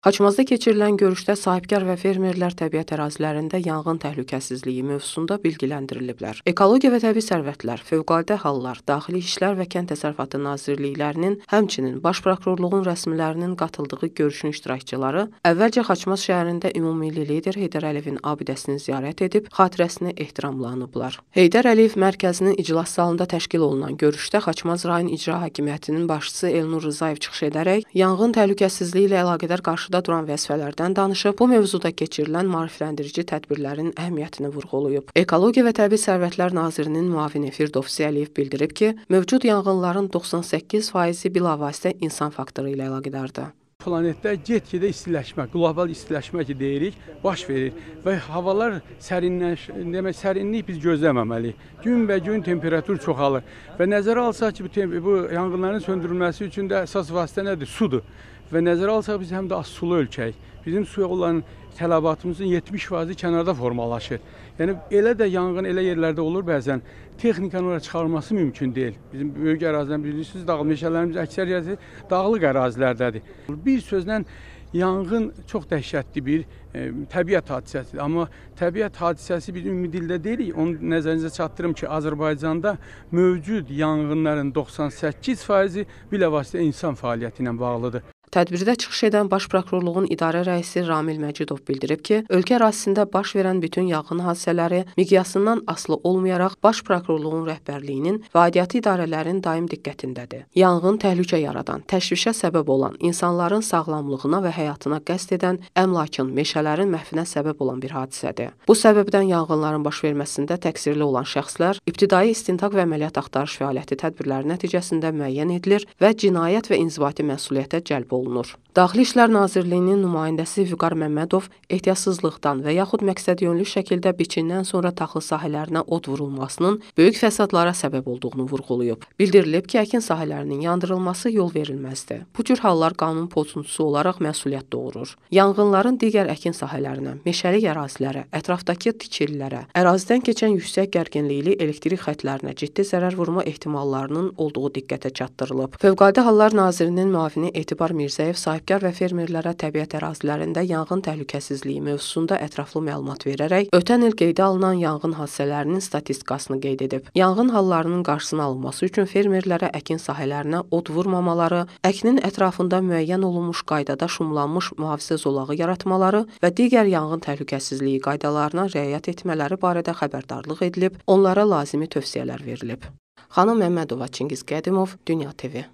Xaçmazda keçirilən görüşdə sahibkar və fermerlər təbiət ərazilərində yanğın təhlükəsizliyi mövzusunda bilgiləndiriliblər. Ekologiya və Təbii Sərvətlər, Fövqəladə Hallar, Daxili İşlər və Kənd Təsərrüfatı Nazirliklərinin, həmçinin Baş Prokurorluğun rəsmilərinin qatıldığı görüşün iştirakçıları əvvəlcə Xaçmaz şəhərində ümummilli lider Heydər Əliyevin abidəsini ziyarət edib xatirəsinə ehtiramlanıblar. Heydər Əliyev mərkəzinin iclas salonunda təşkil olunan görüşdə Xaçmaz rayon icra hakimiyyətinin başçısı Elnur Rzayev çıxış edərək yanğın təhlükəsizliyi ilə əlaqədar qarşı qarşıda duran vəzifələrdən danışıb, bu mövzuda keçirilən maarifləndirici tədbirlərin əhəmiyyətini vurğulayıb. Ekologiya və Təbii Sərvətlər Nazirinin müavini Firdovsi Əliyev bildirib ki, mövcud yanğınların 98%-i bilavasitə insan faktoru ilə əlaqədardır planetdə get-gedə istiləşmə, qlobal istiləşmə ki deyirik, baş verir və havalar sərinləş, demək sərinlik biz gözləməməliyik. Günbəgün temperatur çoxalır və nəzərə alsaq ki, bu, bu yanğınların söndürülməsi üçün də əsas vasitə nədir? Sudur və nəzərə alsaq biz həm də az sulu ölkəyik. Bizim suya olan tələbatımızın 70% kənarda formalaşır. Yəni elə də yanğın elə yerlərdə olur bəzən. Texnikanın ora çıxarılması mümkün deyil. Bizim böyük ərazidən bilirsiniz, dağ meşələrimiz əksəriyyəti dağlıq ərazilərdədir. Bir sözlə yanğın çox dəhşətli bir e, təbiət hadisəsidir. Amma təbiət hadisəsi biz ümumi dildə deyirik. Onu nəzərinizə çatdırım ki, Azərbaycanda mövcud yanğınların 98%-i bilavasitə insan fəaliyyəti ilə bağlıdır. Tədbirdə çıxış edən Baş Prokurorluğun idarə rəisi Ramil Məcidov bildirib ki, ölkə ərazisində baş verən bütün yanğın hadisələri miqyasından aslı olmayaraq Baş Prokurorluğun rəhbərliyinin və aidiyyatı idarələrin daim diqqətindədir. Yanğın təhlükə yaradan, təşvişə səbəb olan, insanların sağlamlığına və həyatına qəsd edən, əmlakın, meşələrin məhvinə səbəb olan bir hadisədir. Bu səbəbdən yanğınların baş verməsində təqsirli olan şəxslər ibtidai istintaq və əməliyyat axtarış fəaliyyəti tədbirləri nəticəsində müəyyən edilir və cinayət və inzibati məsuliyyətə cəlb olunur. olunur. Daxili İşlər Nazirliyinin nümayəndəsi Vüqar Məmmədov ehtiyatsızlıqdan və yaxud məqsədyönlü şəkildə biçindən sonra taxıl sahələrinə od vurulmasının böyük fəsadlara səbəb olduğunu vurğulayıb. Bildirilib ki, əkin sahələrinin yandırılması yol verilməzdir. Bu cür hallar qanun pozuntusu olaraq məsuliyyət doğurur. Yanğınların digər əkin sahələrinə, meşəlik ərazilərə, ətrafdakı tikililərə, ərazidən keçən yüksək gərginlikli elektrik xətlərinə ciddi zərər vurma ehtimallarının olduğu diqqətə çatdırılıb. Fövqəladə Hallar Nazirinin müavini Etibar Mirzəyev sahib sahibkar və fermerlərə təbiət ərazilərində yanğın təhlükəsizliyi mövzusunda ətraflı məlumat verərək ötən il qeydə alınan yanğın hadisələrinin statistikasını qeyd edib. Yanğın hallarının qarşısının alınması üçün fermerlərə əkin sahələrinə od vurmamaları, əkinin ətrafında müəyyən olunmuş qaydada şumlanmış mühafizə zolağı yaratmaları və digər yanğın təhlükəsizliyi qaydalarına riayət etmələri barədə xəbərdarlıq edilib, onlara lazımi tövsiyələr verilib. Xanım Məmmədova, Çingiz Qədimov, Dünya TV